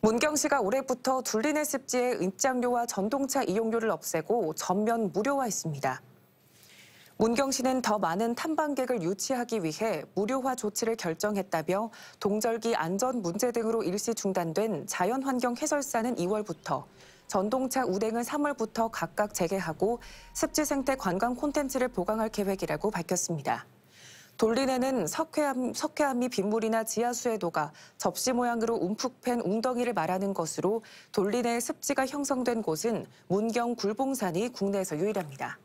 문경 시가 올해부터 둘리네 습지의 입장료와 전동차 이용료를 없애고 전면 무료화했습니다. 문경 시는 더 많은 탐방객을 유치하기 위해 무료화 조치를 결정했다며 동절기 안전 문제 등으로 일시 중단된 자연환경 해설사는 2월부터 전동차 운행은 3월부터 각각 재개하고 습지 생태 관광 콘텐츠를 보강할 계획이라고 밝혔습니다. 돌린에는 석회암, 석회암이 빗물이나 지하수에 녹아 접시 모양으로 움푹 팬 웅덩이를 말하는 것으로 돌린의 습지가 형성된 곳은 문경 굴봉산이 국내에서 유일합니다.